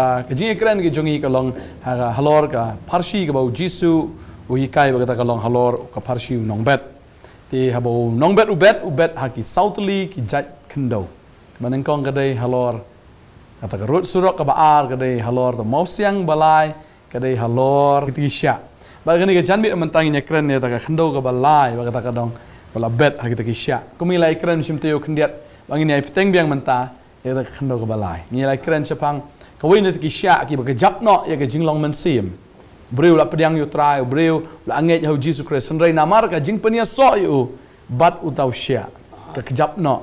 kajing ekran ke jongi ka long ha halor ka parshi ka bau jisu u yikai ba ka long halor ka parshi u nong bet ti ha bau nong bet u bet u bet ha ki southly ki jat kendo kemanen kong ka dei halor kata ka rut surok ka baar ka halor to mau siang balai ka dei halor ki tisha ba ka ni ka janmi mentang ni ekran ni ta ka kendo ka balai ba ka dong bala bet ha ki ta ki sha kumila ekran shim te yo kendiat bangini ai peteng biang menta ya ta kendo ka balai ni la ekran shapang kawin itu kisah ki bekejap no ya ke jinglong mensim breu la pedang yu trai breu la anget hau jesus christ sendrai namar ka jing penia so yu bat utau sia kekejap no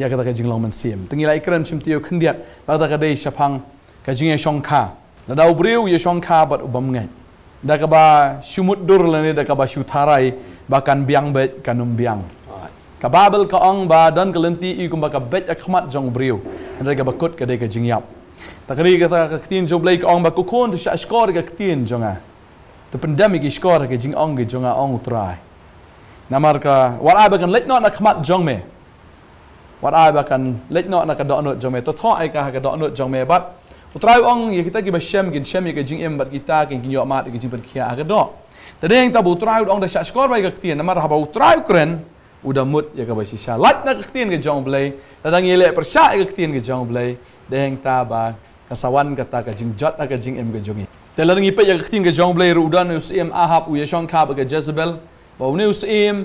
ya kata ke jinglong Tengi la ikram chim tiu kendiat bata lah ka dei shapang ka jing ye shongka la dau breu ye shongka bat ubam ngai da ka ba shumut dur la ni da ka ba shu tharai bahkan biang bet kanum biang ka babel ka ong ba don kelenti i kum ba ka bet akhmat ya jong breu ndai ka bakut ka dei ka jing yap تقريبا كتين جو بلايك أونغ بكو كون تشا أشكارك كتين جونغا تو بندمك إشكارك جين أونغ جونغا أونغ تراي نمارك وار آي بكن لتنو أنا كمات جونغ مي وار آي بكن لتنو أنا كدو أنو جونغ مي تو تو أي كاها كدو أنو جونغ مي بات وتراي أونغ يكتا كي بشم كين شم يكا جين إم بات كتا كين كين يؤمات كين بات كيا أكا دو تدين ينتا بو تراي أونغ دشا أشكار بايك كتين نمار حبا وتراي كرن udah mut ya ke bersisa. Lat nak ketien ke jong blay, datang ilek persa ke ketien ke jong blay, deng tabang kasawan kata kajing jot na kajing em gajongi. Telar ng ipa yagting gajong blay rudan us em ahap uyeshong ya ka ba Jezebel. Ba unay us em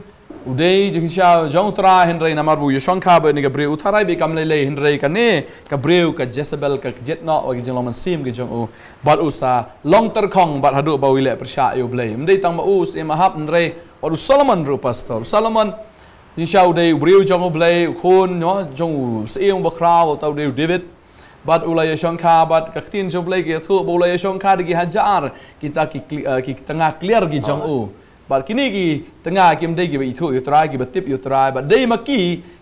uday jing siya jong tra hinray na marbu uyeshong ya ka ba ni Gabriel utaray bi kamlay lay hinray ka ne ka Gabriel ka Jezebel ka jet na wag jing laman sim gajong u. Ba usa long ter kong ha ba hadu ba wile persya yo blay. Unay tang ma us em ahap hinray. Oru Solomon ru pastor Solomon Insya Allah, beliau jangu beli kon, no, jangu seorang bakra tau beliau David bat ulai yang kah bat kaktin jom lagi tu ulai yang kah lagi hajar kita eh, ki tengah clear ki jom ah. u bat kini ki tengah kim dek ki itu yutra ki betip yutra bat day maki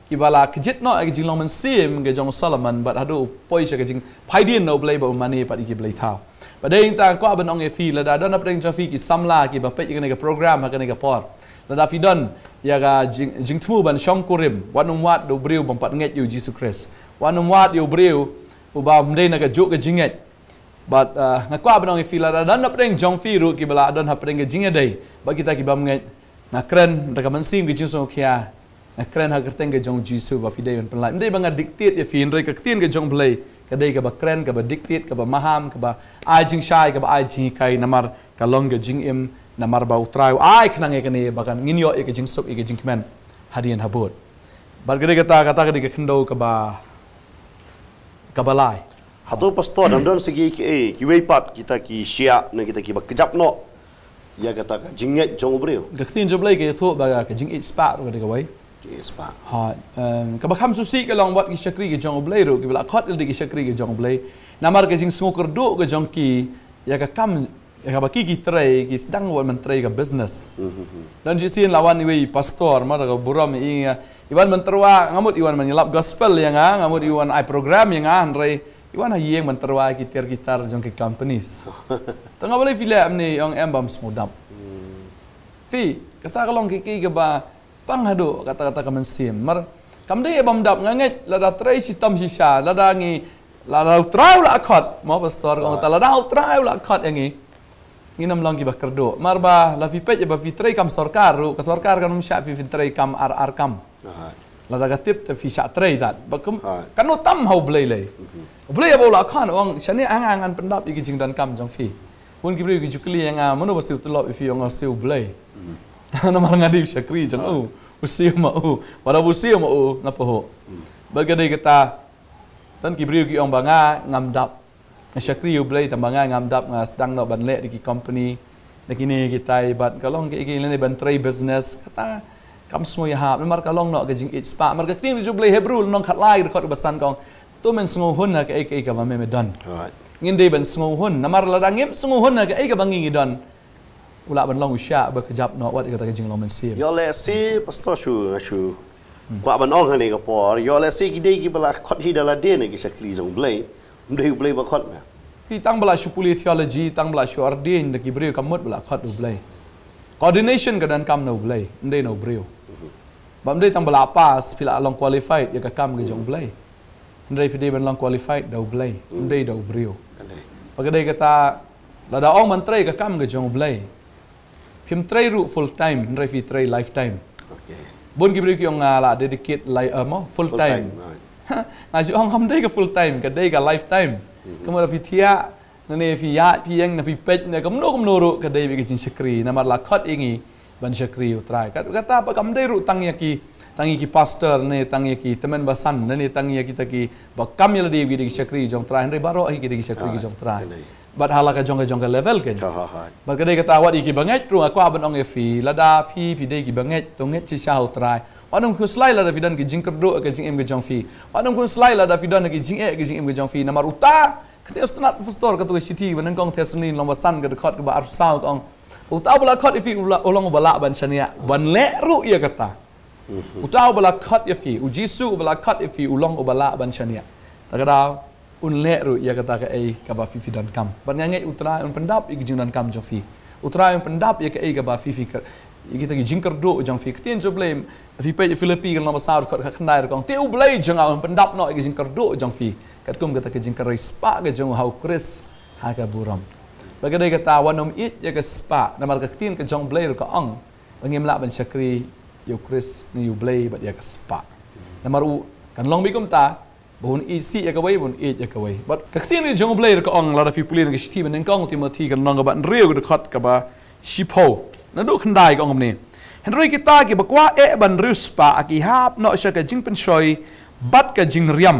ki bala kejit no ki jinglong men sim ke jong salaman bat hadu poi sya ke jing pai no blai ba mani pat ki blai ta bat day ta ko ban ong e fi la da don na preng jafi ki samla ki ba pe ki ke program ha ke ne ke por la da fi don ya ga jing jing tu ban shong kurim um wat do briu bompat ngat yu jesus christ wanum wat yu briu Uba mde na ka juk ka jinget. But uh, na kwa benong ifi la dan na pereng jong fi ru ki bala adon ha pereng ka jinget day. Ba kita ki bam ngay na kren da ka mansim ki jinsong kia. Ah. Na kren ha kerteng ka jong jisu ba fi day ben pelai. Mde ba nga diktit ya fi inre ka ketien ka jong belay. Ka day ka ba kren, ka ba diktit, ka ba maham, ka ba ajing shay, ka ba ajing hikai namar ka long ka jing im. Namar ba utrayu ay kenang ikan iya bakan nginyo ikan jing sok ikan jing kemen hadian habot. Bar gede kata kata gede kekendau ke bah kabalai hatu pastor eh, dan don segi ke ki weipat kita ki sia na kita ki kejap no ya kata ka jinget jong ubrio gaktin jo blai ke tho ba ka jinget spa. ro ga wai jinget spat ha um ka ba kham su si ke long wat ki shakri ke jong ublai ro ki bla khot de ki shakri ke jong ublai na ke jing sungo do ke jong ki ya ka kam Jeg har kita, ikke tre, ikke stang, men tre ikke Dan jeg siger, lawan i pastor, mad der buram om i Iwan menterwa, ngamut Iwan menyelap gospel yang ah, ngamut Iwan i program yang ah, Andre. Iwan ah yang menterwa gitar gitar ke companies. Tengah boleh file ni yang embam semudam. Mm. Fi, kata kalong kiki keba panghadu kata kata kamen sim. Mer, kamu dia embam dap ngangit lada trai si tam si sha, lada ngi lada utrau lakot. Mau pastor kong kata ah. lada utrau lakot yang ni nginam lang iba kerdo marba la fi pet ya fi trei kam sorkar ka sorkar kanum sha fi trei kam ar ar kam la daga tip te fi sha trei dat ba kanu tam hau blei lei mhm. blei abo la khan ong shani ang angan pendap iki jing dan kam jang fi pun ki blei iki jukli yang a mono basti utlo ifi yang a siu blei mhm. na mar ngadi shakri jong o usiu ma o para usiu ma Bagai na Tan mhm. ba kata dan iki ong banga ngam dap Syakri you beli tambangan dap ngas dang nak banlek di company. Nekini kita ibat kalong ke ini ni bantrai business kata kam semua ya hab. Memar kalong nak gajing it spa. Memar kini ni jubli Hebrew non kat lai dekat ubasan kong. Tu men semua hun nak lah ke ikin kawan meme dia ben semua hun. Namar ladangim semua hun nak lah ke ikin kawan don. Ula ben long usia berkejap nak wat kata gajing long men sim. Yo let's see pastor shu eh, shu. Kuat ben ong hani kapor. Yo let's see gidei kibala kot hidala dia ni kisah kli jong blay. Mdei blei ba khot ma. Pi tang bala shu puli theology, tang bala shu ordain de kibrio kam mot bala khot blei. Coordination ka dan kam no blei, mdei no brio. Ba mdei tang bala pass pila long qualified ya ka kam ge jong blei. Mdei pi de ban long qualified do blei, mdei do brio. Ba ka dei kata la da ong mantrei ka kam ge jong blei. Pim trei ru full time, mdei pi trei lifetime. Okay. Bun kibrio ki ong ala ah, dedicate life ah, mo full time. Full time ngài chúa ông không đây full time cả đây cả lifetime có một vị thiạ nên này vị yat vị yeng vị pet này có nô có nô ru cả đây vị cái chính shakri nam mà ban shakri utrai cả cả ta có ru tăng yaki tăng yaki pastor này tăng yaki temen basan nên này tăng taki và cam yel đi vị cái shakri jong trai nên baro ahi cái shakri ah, jong trai bat hala ka jong level kan? ha ha bat ka dei ka tawat iki banget ru aku abang orang efi lada pi pi dei ki banget tonget chi sha Wadum kun selai lah dafidan ke jing kerdo ke jing em ke jang fi. Wadum kun selai lah dafidan ke Jinge e ke jing em ke jang fi. Namar uta kete ustunat pustor ketua siti wadum kong tesunin lomba san ke dekat ke ba arsau kong. Uta bula kot ifi ulang bala ban chania. Ban le ru ia kata. Mhm. Uta bula kot ifi u jisu bula kot ifi ulang bala ban chania. Takadau un le ru ia kata ke ei ke ba fifi dan kam. Ban nyanyai utra un pendap ik jing kam jofi. fi. Utra un pendap ia ke ei ke ba fifi kita gi jing kerdo jang fi ketin jo blame fi pe filipi kan nama sar ka khnai ka te u blai jang am pendap no gi jing kerdo jang fi kat kum kata ke jing kerai spa ke jang hau kris ha ka buram bagai dai kata wan it ya ke spa nama ka ketin ke jang blai ka ang ngim la ban syakri yo kris ni u blai bat ya ke spa nama ru kan long bikum ta bun isi ya ke wai bun it ya ke wai bat ka ketin ni jang blai ka ang la da fi pulin ke shiti men ngong timati kan nang ba nreu ka khat ka ba shipo nadu khndai ko ngam ni henry kita ki bakwa e ban ruspa aki hap no sha ka jing pen shoi bat ka jing riam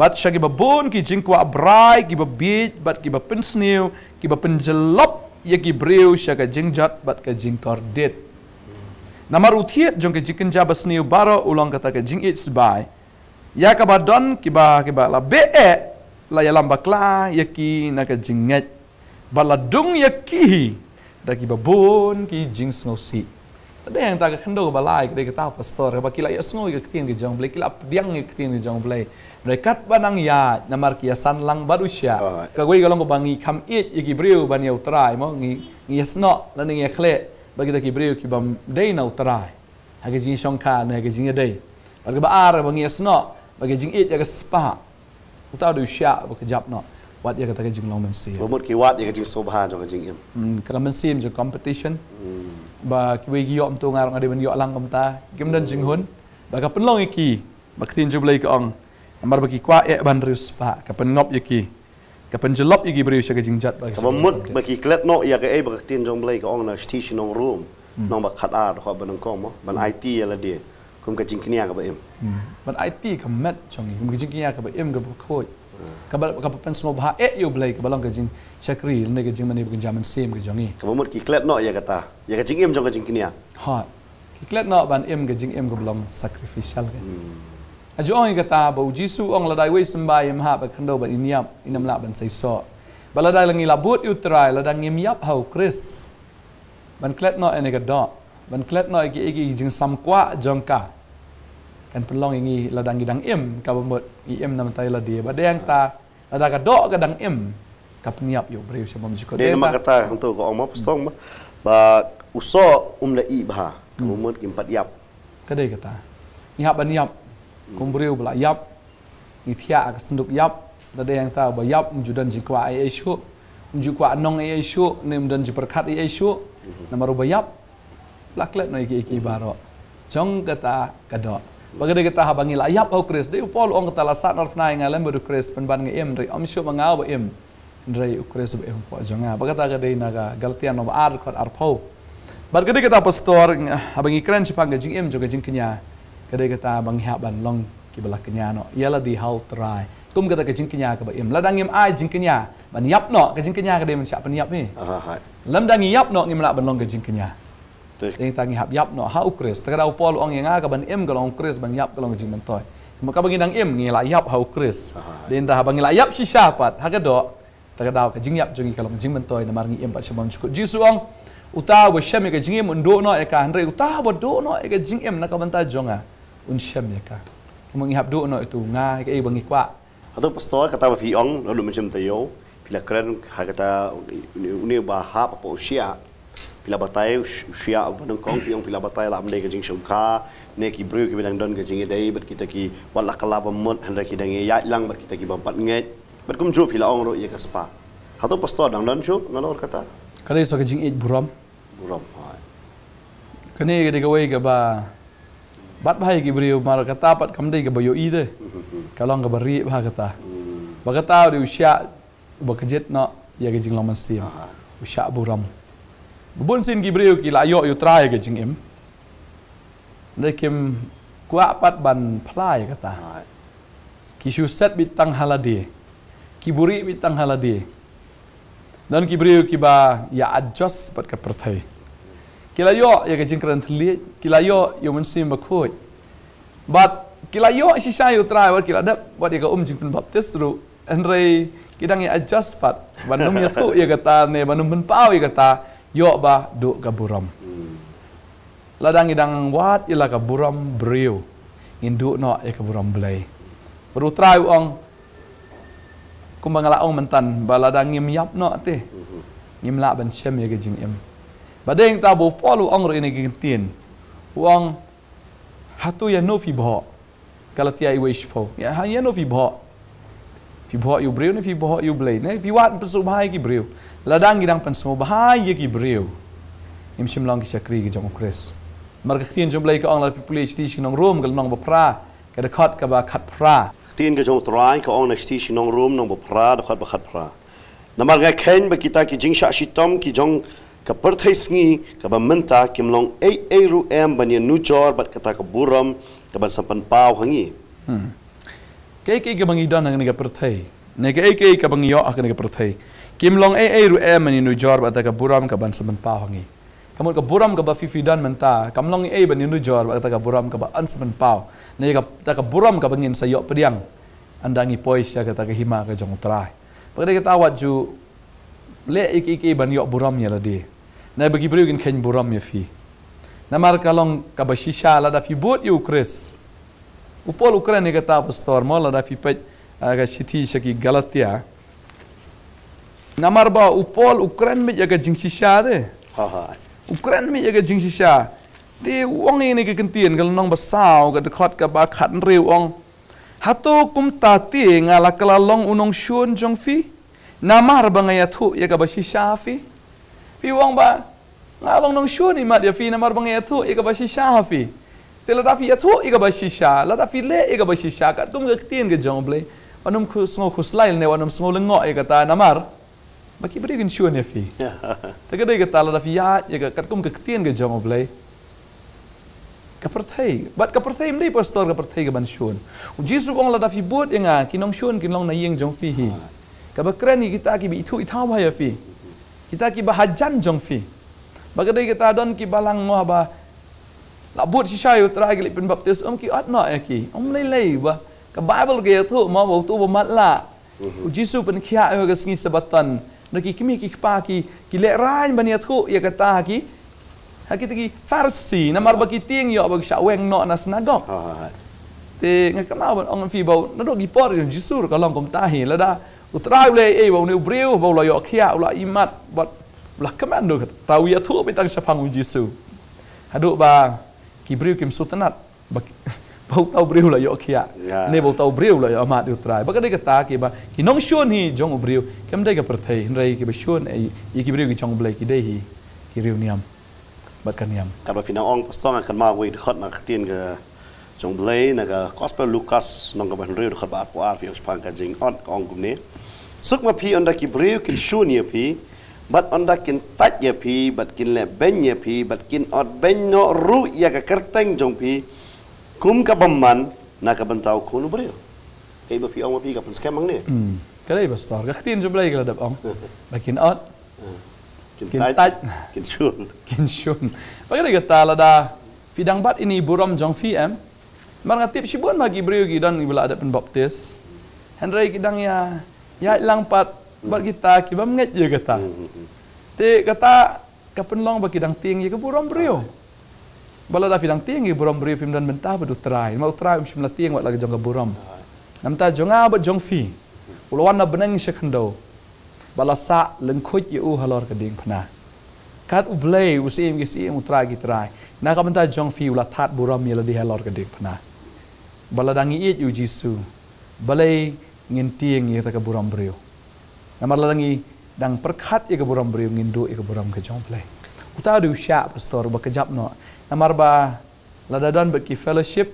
bat sha ki babun ki jing kwa brai ki babit bat ki bapen sniu ki bapen jelop ye ki brew sha ka jing jat bat ka jing tor dit namar uthiet jong ke jikin ja basniu baro ulang kata ka jing its bai ya ka badon ki ba ki ba la be e la ya lamba kla ye ki na ka jinget baladung ya dah kibah bun ki jing sengau si. Tadi yang tak kendo ah, ke balai kira kita pastor ke bakila yang sengau ke ketin ke jang belai kila piang ke ketin ke jang belai. Mereka banang ya nama kia san lang baru sya. Oh. Kagui kalau ngobang bangi kam it ya kibriu bani utrai mau ngi ngi sengau dan ngi kle bagi tak kibriu kibam day na utrai. Hagi jing shongka na jing day. Bagi ba bangi sengau bagi jing it ya spa. Utau du sya bukajap not wat ya katakan jing lawan sim. Umur ki wat ya jing soba jo jing im. Hmm, kala men sim jo competition. Hmm. Ba ki we gi yom tu ngarong ade men yo lang kom ta. Kim dan jing hun. Ba ka pen long iki. Ba ktin jo blai ka ong. Amar ba ki kwa ya ban rus pa. Ka pen ngop iki. Ka pen jelop iki bri sya ka jing jat ba. Ka mut ba ki klet no ya ka e ba ktin jo blai ka ong na shti shi nong room. Hmm. Nong ba khat ar ko oh. ban ngom mo. Ban IT ya la dia. Kum ka jing kniya ka ba im. Hmm. Ban IT ka met chong i. Kum ka jing kniya ka ba im ka ba khoi kabal kapal pen semua bah eh yo belai kabal orang kencing syakri lene kencing mana bukan zaman sim kencing ni kamu mesti kiklat no ya kata ya kencing em jong kencing kini ya ha kiklat no ban em kencing em kabal sacrificial kan aju orang kata bau jisu orang ladai way sembai em ha berkendau ban ini am ini mula ban say so baladai lagi labut utrai ladai ngem yap hau Chris ban kiklat no ene do, ban kiklat no ikik ikik jing samkwa ka. กันเป็นลองอย่างนี้ระดังกีดังเอ็มกับหมดอีเอ็มนำมาไตละดีบัดแดงตาระดังกระโดกระดังเอ็มกับเนียบอยู่บริวชมมจิโคเดนมากระตาของตัวก็ออกมาพุ่งตรงมาบาอุโซอุมละอีบหากับหมดกิมปัดยับก็ได้กระตาอีหับอันยับกุมบริวบลายับอีเทียกสนุกยับระดังตาบายับมุจุดันจิกว่าไอเอชุมุจุกว่านองไอเอชุเนมดันจิประคัดไอเอชุนำมารูบายับลักเล่นในกิจกิบาร์โรจงกระตากระโดด bagi dia kata habangi la yap au kris dia pol ong kata la sat nar pna ing alam beru kris pen ban ngi emri om syo manga ba em ndrei u kris ba em po jonga bagi ta gade ina ga galtia no ba ar khot ar pau bar gade kata pastor habangi kran chi pang jing em joga jing kenya gade kata bang hya ban long ki bala kenya no yala di how try kum kata ke jing kenya ka ba em la dang em ai jing kenya ban yap no ke jing kenya ka de men yap ni lam dang yap no ngi mla ban long ke kenya yang kita ngihap yap no hau kris. Tengah dah upol uang yang agak ban im kalau orang kris ban yap kalau orang ngaji mentoi. Maka bagi nang im ngi layap hau kris. Dan dah bagi layap si siapa? Haga dok. Tengah dah kajing yap jengi kalau orang ngaji mentoi. Nama ngi im pas sebab cukup. Jisu orang utah bu syam yang kajing im no eka hendre utah bu do no eka jing im nak bantah jonga un syam yeka. Kamu ngihap do no itu ngah eka ibang ikwa. Atau pastor kata bu fiong lalu mencium tayo. Bila keren kata ini bahap apa usia pila batai usia apa nang kong yang pila batai lah mende kencing sungka ne ki bru ki bidang don kencing dei bet kita ki wala kalaba mot handra ki dang ya lang bet kita ki bapat nget bet kum jo fila ong ro ye kaspa hato pastor dang don shu na lor kata kare so kencing it buram buram hai kane ge de ga wei ga ba bat bhai ki bru mar kata pat kam dei ga ba yo ide mm-hmm. kalong ga bari ba kata ba kata ri usia ba kejet na ya kencing lamasi usia buram Bun sin gibril ki la yo yu trai ke jing im ne kim kwa pat ban phlai ka ta ki shu set bit tang haladi ki buri bit tang haladi dan gibril ki ba ya adjust pat ka prathai ki la ya yo ya ke jing kran thli ki la yo yu mun sin ba khoi but ki la yo si sa yu trai wat ki la dab wat ka um jing pun baptist ru andrei kidang ya adjust pat banum ya tu ya kata ne banum pun pau ya kata Yo, ba du ka ladang idang wat ila ka buram brio indu no e ka buram blai beru trai ong kumbang ong mentan ba ladang ngim yap no te ngim la ban sem ye gejing em badeng ta bo polu ong ro ini gintin uang hatu ya no fi bo kalau tiai wish po ya ha ya no fi bo fi bo yu brio ni fi bo yu blai ne fi wat pesu bahai ki brio ladang gidang pen semua bahaya ki breu im sim long ki chakri ki jamu kris mar ka khtin jum lai ka onglar fi pulai chti shi nong rom gal nong ba pra ka da khat ka ba khat pra khtin ka jong trai ka onglar chti shi nong rom nong ba pra da khat ba khat pra namar ga khen ba kita ki jing sha shi tom ki jong ka par sngi ka ba menta kim long a a ru m ba ni nu chor ba kata ka buram ka ba sampan pau hangi hmm ke ke ga bangi dan ngi ka par thai ne ke ke ka bangi yo ak ngi ka par Kim long Ei ru Ei mani nu jor ba ta ka buram ka ban saman pa hangi. Kamun ka buram ka ba fifi dan menta. Kam long e ba ni nu jor ba ta ka buram ka ba an saman pa. Na ka ta ka buram ka bangin sa pediang. Andangi pois ya ka ta ka hima ka jong trai. Pa ka ta ju le ik ik e ban yok buram ya la di. Na bagi beri gin ken buram ya fi. Na mar ka long ka ba shisha la da fi bot yu kris. Upol Ukraine kata apostol mola da fi pet aga shiti shaki galatia namar ba upol ukran me jaga jing sisha de ha ha ukran me jaga jing sisha ti wong ini ni ke kentien kalau nong basau ke dekot ke ba khat ri wong hatu kum ta ti ngala kala long unong shun jong fi namar ba ngaya thu ya ka basi sha fi pi wong ba ngalong nong shun ni mat ya fi namar ba ngaya thu ya ka basi sha fi la tafi ya thu iga basi sha, la tafi le iga ya basi sha. Kat kum ke kentien ke jong ble. Wanum khus ngoh khus lain ne, wanum smol ngoh iga ya ta namar ma ki bari gin shu ne fi ta ga dai ga tala da fi ya ya ga kat kum ka tien ga jamo blai ka par thai bat ka pastor ga par thai ga ban shu u jisu gong la ah, da fi kini ya nga ki nong shu ki long fi hi ah. ka ni kita ki bi thu i ya fi kita kibah hajan jong fi ba ga dai don ki balang mo ba la bot si shayu tra ga lipin baptis um ki at ya ki um lai lai ba ka bible ga itu thu mo ba tu ba mat la u jisu pen khia ga nak ki kimi ki pa ki le rai ba niat ya kata ki ha ki ki farsi na mar ba ki ting yo ba sha weng no na snago ha, ha, ha te nga kama ba ong fi ba na do por ni jisur ka long kom ta la da u trai le e ba ni breu ba la yo khia la imat ba la kama no ta u ya thu bi tang sha pang u jisur ha ba ki breu kim sutanat bau tau breu la yo khia ya. ne bau tau breu la yo ma du trai ba ka de ka ta ki ba ki nong shon hi jong breu kem de ka prathai hin rai ki ba shon ai eh, i ki breu ki chong blai ki de hi ki riu niam ba ka niam ka ba fina ong pas tong ka ma wi de khot na khtin ga chong blai na ga gospel lucas nong ka ba riu de khot ba pa ar fi os pan ka jing on ka ong kum ne suk ma phi on da ki breu ki shon ye phi bat on da kin tat ye phi bat kin le ben ye phi bat kin ot ben no ru ya ka kerteng jong phi kum ka baman na ka bantau ko no bre kay ba fi ang mapiga pun skemang ni kay ba tar ka khtin jublai gla dab ang bakin at kin tai kin shun kin shun ba gra gata la da fidang bat ini buram jong fi em mar nga tip sibon bagi bre gi dan ibla ada pen baptis hendrai kidang ya ya lang pat bar hmm. kita ki bam ngat je kata te kata kapan long bagi ting tinggi ke buram bre ah, Bala dah bilang tinggi buram beri film dan mentah betul terai. Mau terai mesti melati yang buat lagi jangka buram. Nampak jangka apa? jangfi. Uluan na benang sekendau. Bala sa lengkut yu halor keding panah. Kat ublay usim gisim utrai gitrai. Nak apa nampak jangfi fi tat buram yang lebih helor kedek pernah. Balai dangi iat yu jisu. Balai ngin tiang yang tak buram Nampak Namar lalangi dang perkat yang buram beriuk ngin duk yang buram ke Utau diusia pastor bakejap no. นมารบาลาดันบัดกีเฟลชิพ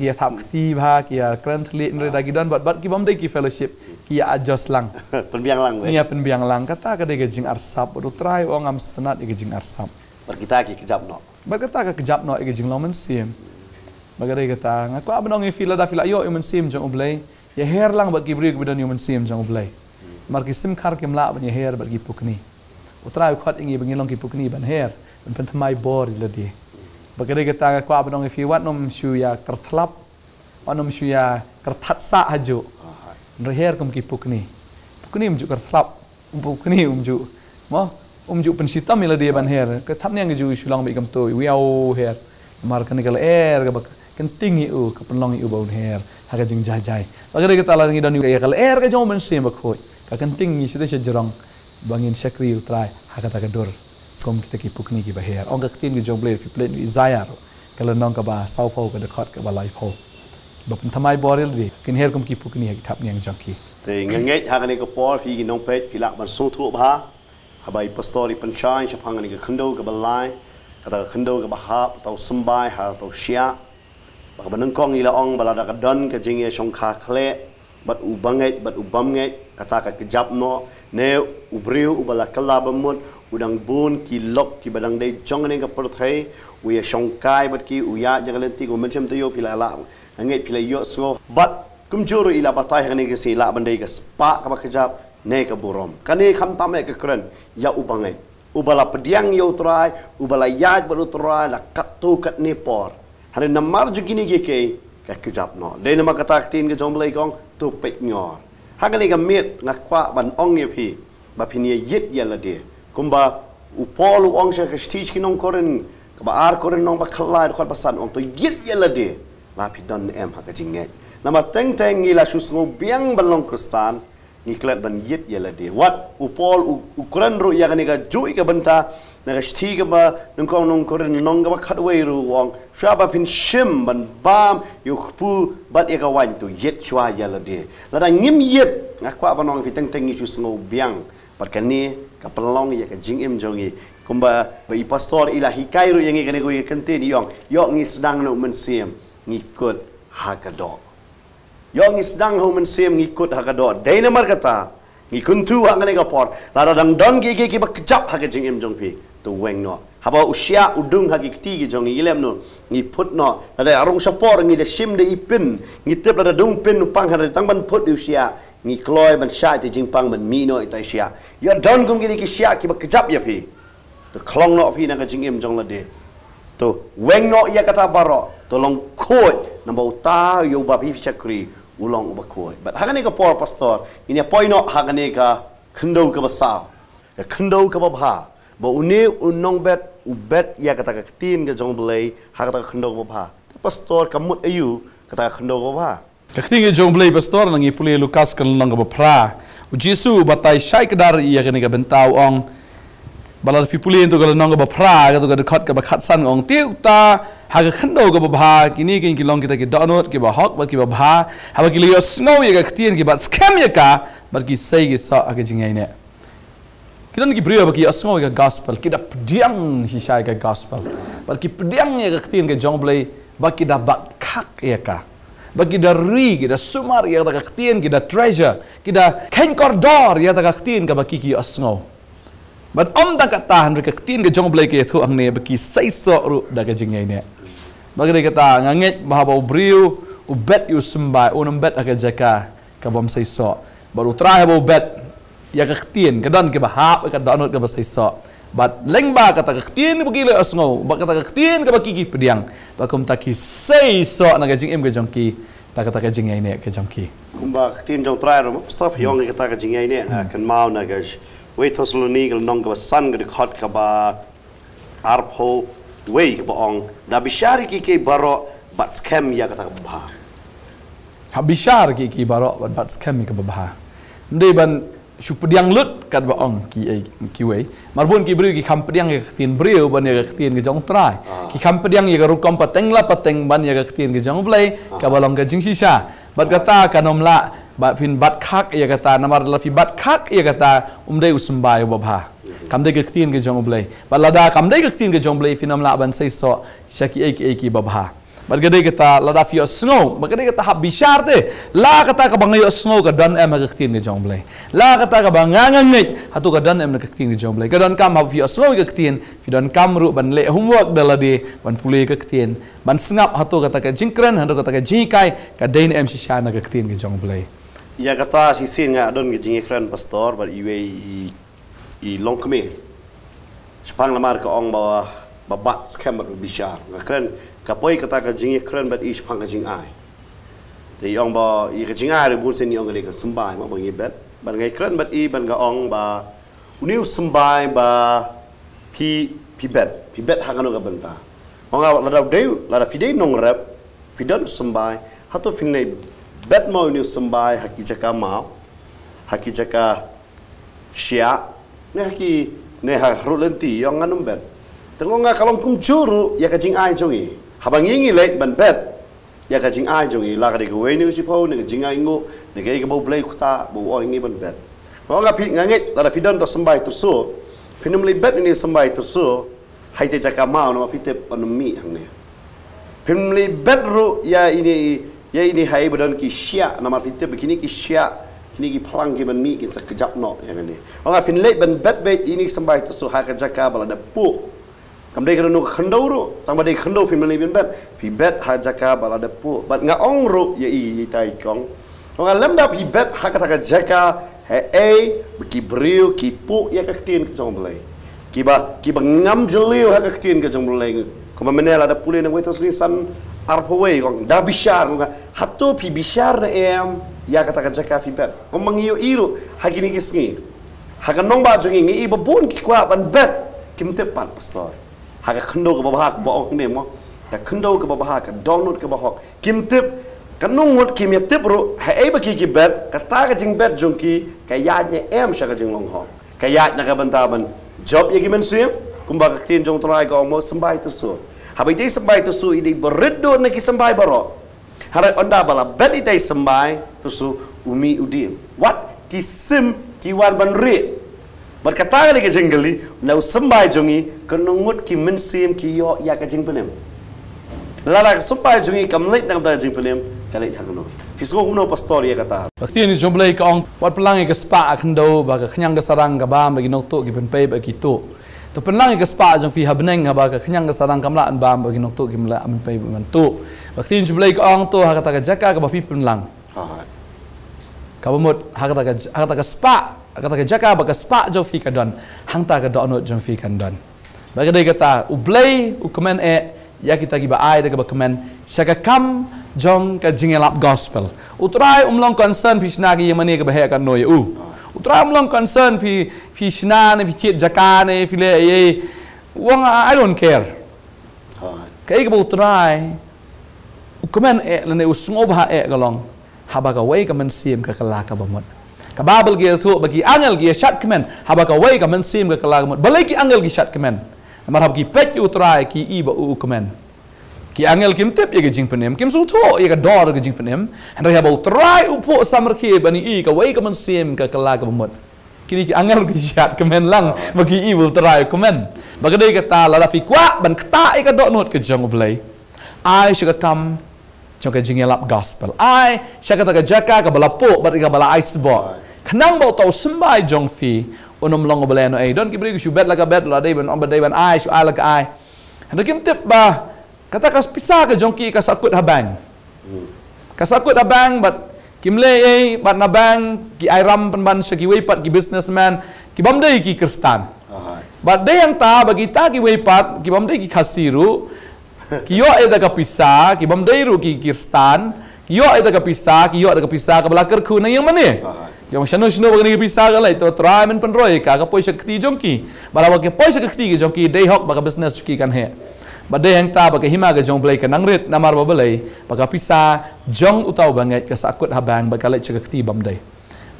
กี่ทำตีบาเกี่ยกรันทลีนรดากีดันบัดบัดกี่บอมได้กีเฟลชิพกี่อาจจะสลังเป็นเบียงลังเนี่ยเป็นเบียงลังก็ตากันได้กจิงอาร์ซับรุตรายองอัมสตนัดกจิงอาร์ซับบัดกี่ตากี่กจับเนาะบัดก็ตากกจับเนาะกจิงลอมันซีมบัดก็ได้กตางก็อับนองอีฟิลาดาฟิลาโยอุมันซีมจังอุบเลยยเฮร์ลังบัดกี่บริกบิดันอุมันซีมจังอุบเลยมารกีซิมคาร์กิมลาบันยเฮร์บัดกี่ปุกนี่อุตรายควัดอิงีบังยลองกี่ปุกนี่บันเฮร์มันเป็นทำไมบอร์ดเลยดีบกระดิกตากควาบนองฟีวัดนมชูยากระทลับอันนมชูยากระทัดสะฮจุนรเฮียร์กมกิปุกนี่ปุกนี่มจุกระทลับปุกนี่มจุมะอุมจุเป็นชิตามิลเดียบันเฮียร์กระทับเนียงจุชุลองบิกมตัววิเอาเฮียร์มารกันกลเอร์กับกันติงอีอูกับนลองอีอูบ่าวเฮียร์ฮักจึงจ่ายบกระดิกตาลังอีดอนยูกับกลเอร์กับจอมเป็นเสียงบกหอยกับกันติงอีชิตาเชจรองบังอินชักรีอุตรายฮักตากระดูร์ kom kita ki pukni ki baher ongak tin ki jong fi plate ni zayar kala nong ka ba sau pho ka de khot ka ba thamai boril di kin her kom ki pukni ki thap niang jong ki te ngeng ha ni ko por fi ki nong pet fi la ban so thu ha. ba pastori pan chai sha phang ni ka khando ka ba lai ka da khando ka ba ha ta sumbai ha ta shia ba ka nang kong ni la ong ba la don ka jing ye shong bat u bangai bat u bam kata ka kejap no ne ubriu ubala kala udang bun ki lok ki badang dei jong ning kapot hai we ya shong kai bat ki uya jang len ti go men chem te yo pila la ange pila yo so bat kum juru ila batai hani ke sila bandai ke spa ka ba kejap ne ka burom kane kham ta me ke kren ya upangai ubala pediang yo trai ubala yaj bat utrai la kat tu kat ne por hari namar ju gini ge ke ka kejap no de nama kata tin ke jong blai kong tu pe nyor hakali ga mit ngakwa ban ong ye phi ba phi ne yit ya la dia kumba u Paul u ang sa stage kinon koren kaba ar koren nong ba kalay ko basan ang to git yela de la pidon em ha kajing na ma teng teng ila sus ngo biang balong kristan ni klat ban yit yela de wat u Paul u u koren ro ya ganiga ju i ka banta na ga sti ba nong ko nong koren nong ga ba khat wei ru wang shwa ba pin shim ban bam yu khpu bat e ga wan to yit chwa yela de la da ngim yit nga ba nong fi teng teng ni sus ngo biang Perkara ni, kapalong ya ke jingim jongi. Kumba, bagi pastor ilah hikairu yang ikan ikan kenti ni yong. Yok ni sedang nak sim, ngikut hakadok. Yok ni sedang nak sim ngikut hakadok. Dari mar kata, ngikut tu wak ngani kapor. Lada dang dong gigi kiba kejap hakadok jingim jongi. Tu weng no. Haba usia udung hagi ketiga jongi ilam no. Ni put no. Lada arung sapor, ngi le shim de ipin. Ngi tip lada dung pin upang hadari tangban put di Usia ni kloy ban sha te jing pang ban mi no itai sia yo don gum gi ki sia ki kejap ya pi to klong no pi na ka jing em jong la de to weng no ya kata baro to long khoj na ba uta yo ba pi chakri ulong ba khoj but ha ka por pastor ini poi no hagane ka khndo ka ba ya e khndo ka ba ba uni unong bet ubet ya kata ka tin ka jong blai ha kata khndo ba pastor kamut ayu kata khndo ka ba Ketinggian jom beli pastor nang ipuli Lukas kan nang bepra. Ujisu batai syai kedar ia kena ke bentau ong. Balas ipuli itu kalau nang bepra kata kata kat kata kat san ong tiuk ta. Haga kendo ke bepra kini kini kini long kita ke download ke bahok bat ke bepra. Haba kili yo snow ia ketinggian ke bat scam ia ka bat ki say ke sa ake jingai ne. Kita nak beri apa kita asal ke gospel kita pdiang si syai ke gospel, bagi pediang yang ketiak ke jombley, bagi dapat kak ya kak bagi da ri kita sumar ya ta kaktien kita treasure kita ken kordor ya ta kaktien ka kiki ki but om ta ka tahan ri kaktien ke jong blake thu ang ne baki sai so ru da ka jing bagi kita kata bahawa bahaba ubriu ubet you sembai unum bet aka jaka ka bom sai baru trahe bo bet ya kaktien ke don ke bahap ka donot ke sai so bat lengba ba kata ke tin bagi le asngo bat kata ke tin ke bagi pediang bat kum taki sei so na gajing im gajong ki ta kata ke jing ne ke jong kum ba tin jong trai ro stof yong kata ke jing ne kan mau na gaj we to so ni gal nong ba san ga khot ka ba ar pho we ga ba ong da bi ki ke baro bat scam ya kata ba ha bi shar ki ki baro bat scam ya ki ba ba ndei ban ชุดเดียงลุดกัดบ่องกี่ไอ้กี่เว่ยมารบุนกี่บริวกี่คำเดียงกี่ขีนบริวบันยังกี่ขีนกี่จังตรายกี่คำเดียงยังกี่รูปคอมปะเต็งละปะเต็งบันยังกี่ขีนกี่จังเปลยกับบ่องกี่จิงชิชาบัดกะตากันอมละบัดฟินบัดคักยังกะตานามารลาฟีบัดคักยังกะตาอุ้มได้อุสมบายบ่บ่าคำได้กี่ขีนกี่จังเปลยบัดลาดาคำได้กี่ขีนกี่จังเปลยฟินอมละบันไซโซชักกี่ไอ้กี่บ่บ่า Maka dia kata lada fio snow. Maka dia kata hab bishar teh. La kata ke bangai snow ke dan em ke ketin ke jong blai. La kata ke bangangang ngai hatu ke dan em ke ketin ke jong blai. Ke dan kam hab fio snow ke ketin. Fi dan kam ru ban le homework dala di ban pulih ke ketin. Ban sengap hatu kata ke jingkren hatu kata ke jingkai ke dan em si shana ke ketin ke jong blai. Ya kata si sin ngai don ke jingkren pastor ban iwe i i long kemi. Sepang lamar ke ong bawah babak skamer bishar. Ngakren kapoi kata ka jingi kren bet ish pang ka jing ai te yong ba i ka jing ai bu sen yong le ka sambai ma ba ngi bet ba ngai kren bet i ban ga ong ba uniu sambai ba pi pi bet pi bet ha ka no ka ban ta ong ga la da de la da fidei nong rap fi dan ha to fin nei bet mo uniu sambai ha ki chaka ma ha ki chaka sia ne ha ki ne ha ru yong ga bet Tengok nga kalau kum ya kencing ai jongi ha ini yingi le ya ka ai jong i la ka de kwe ni chi pho ai ngu. ni ke ke bo play ku ta ini o Kalau ban pet ro ga phi nga nge la da fidan to sambai bet ni sambai to hai te chaka ma no phi te pon mi hang ne phinum bet ro ya ini ya ini hai bodon kisya nama na ma phi te bikini ki sia kini ki plang ki ban mi ki sa kejap no ya ngene ro ga phin le ban bet ini sambai to so kerja ka jaka bala da pu kamu dekat nuk kandau ro, tang badai kandau fi mana ibin bet, fi bat hajaka balade po, bet nga ong ya ye i tai kong. Nga lemda fi bet hakata ka jaka he e beki brio ki ya ka ktin ka jong belai. Ki ngam jeliu ha ka ktin ka jong belai. Kuma mena la da pulen ngwe tos lisan arpo we kong da bishar nga hatu fi bishar na em ya kata ka jaka fi bet. Kuma mangiyo iru ha gini kisngi. Ha ka nong ba jongi ngi i bun ki kwa ban bet. Kim tepat, Pastor. หากขันโดกับบ้าหักบอกเนี่ยมั้งแต่ขันโดกับบ้าหับดอนดกับบ้าหักคิมติบกันนุ่งหมดคิมยติบรู้ให้ไอ้บกี้กี่แบบกับตากับจิงแบบจงกี้กับยาตเนี่ยเอ็มชักจิงลงห้องกับยาตนี่กับบรรดาบันจบยังกี่มันเสียงคุณบอกกับทีนจงทรายก็มั่วสบายตัวสูหากไอ้ที่สบายตัวสูอีดีบริดดูนักกิสบายบารอหากอันดับละเบ็ดอีไดสมัยทุสุอุมีอุดีมวัดกิซิมกิวันบันเรี berkata lagi ke jenggeli nak sembah jungi kena ngut ki mensim ki yo ya ke penem lara sembah jungi kamlet nak ta jeng penem kalek ha kena fisko humno pastor ya e kata bakti ini jomblai ka ong par pelangi ke spa akndo ba ke khnyang ke sarang ke ba ba ki noktu ki pen pai ba ki tu to pelangi ke spa jong fi habneng ha ba ke khnyang ke sarang kamla an ba ba ki noktu ki mla amen pai ba mentu bakti ini jomblai ka ong to ha kata ke jaka ke ba pi pelang ha ha kabamut ha kata ha kata spa kata ke jaka baka spa jo fi kadon hangta ka do no jom fi kadon baka dai kata ublei u komen e ya kita ki ba ai de ka komen saka kam jom ka jingelap gospel utrai umlong concern pi sna ki yemani ka be ka noy u uh. utrai umlong concern pi fi sna fi pi tiet jaka ne pi le ye wong i don't care ha. kai ka utrai u komen e le ne u smoba ha e ka long haba ka wei ka men siem ka kala ka ba ka babal gi thu ba gi shat kemen haba ba ka wai ka men sim ka kala mun balai gi angal gi shat kemen amar ha gi pet yu trai ki i ba u kemen ki angel kim tep ye gi jing penem kim su thu ye ga dor gi jing penem and ha ba u trai u po samr ki ba i ka wai ka men sim ka kala ka mun kini ki angel gi shat kemen lang bagi i bu trai kemen ba ga dei ka ta la la fi kwa ban ta e ka do not ke jang blai ai shi kam chong ka gospel ai shaka ta ka jaka ka bala ice ball kenang bau tau sembai jong fi unum long bele no ai don kibri ah, ah, shu bet la bet la day ben ombe dei ben ay shu ay ka ay. han kim tip bah kata kas pisah ke jong ki ka sakut habang hmm. ka sakut habang bat kim le ai bat na ki ay ram pen ban segi wei pat ki businessman ki bam dei ki kristan bat day yang ta bagi ta ki wei ki bam dei ki kasiru, ki yo ai da ka pisa ki bam dei ru ki kristan ki yo ai da ka pisa ki yo ai da ka pisa ka belaker ku na yang mana Jom shano shno bagani ke pisa gala itu try men pen roy ka ka poisa jomki, jom ki bala ba ke poisa kti ke day hok baga business chuki kan he ba day hang ta hima ke jom play kan nangret nama arba belai, baga pisa jom utau banget ke sakut habang baga lek chuki kti bam day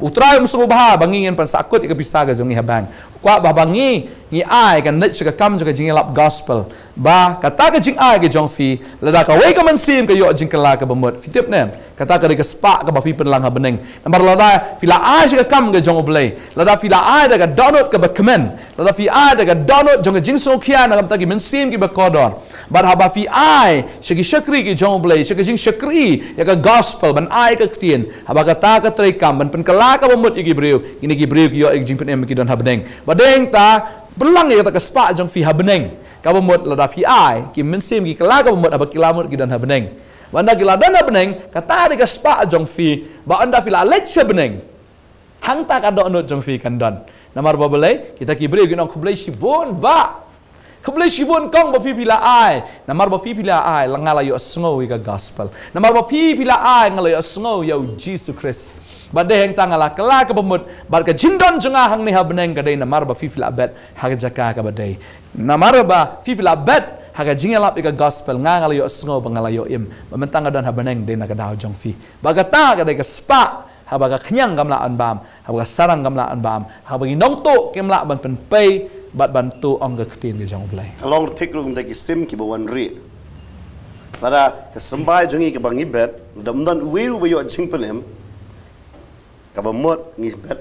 utra musu ba bangingen kan? pen sakut ke ke jom habang kwa ba bangi ni ai kan nit suka kam suka jingi lap gospel ba kata ke jing ai ke jong fi la da ka we ka man sim ke yo jing kala ke bemot fitip nem kata ke ke spa ke ba people langa ha beneng nambar lada da fi la ai suka kam ke jong oblei la da fi la ai daga ka download ke ba kemen la fi ai da download jong jing so kia na kam ta ki sim ki ba kodor bar ha ba fi ai suki shakri ke jong oblei suki jing shakri ya ka gospel ban ai ke ktien ha ba kata ke tre kam ban pen kala ke bemot ki breu ki ni ki breu ki yo jing pen em ki don ha beneng ba bading ta belang ya ke spa jong fiha beneng. Kamu mut lada fi ai, kim sim ki kala kamu mut abak kilamur ki dan ha beneng. Wanda ki lada na beneng, kata ada ke spa jong fi, ba anda fi la lecce beneng. Hang ta ka do anut jong fi kandan. dan. Namar ba belai, kita ki beri gi nok kublai shi bon ba. Kembali sibun kong bapi pila ai. Namar bapi pila ai. Langa layu asngau ika gospel. Namar bapi pila ai. Ngalayu asngau yau Jesus Christ. Badai yang tangalah kelak ke pemut. Bar ke jindon jengah hang niha beneng kadai. Namar bapi pila abad. Haga jaka ke badai. Namar bapi pila abad. Haga jingalap ika gospel. Nga ngalayu asngau pangalayu im. Bementang adon ha beneng. Dina kadau jong fi. Bagata kadai ke sepak. Habaga kenyang gamla anbam, habaga sarang gamla anbam, habagi nongto kemla ban penpei, bat bantu ong ke ketin ke jong belai kalong tik rum de gisim ki bawan ri bara ke sembai jungi ke bangi bet dam dan wir we yo jing pelem ka ba ngi bet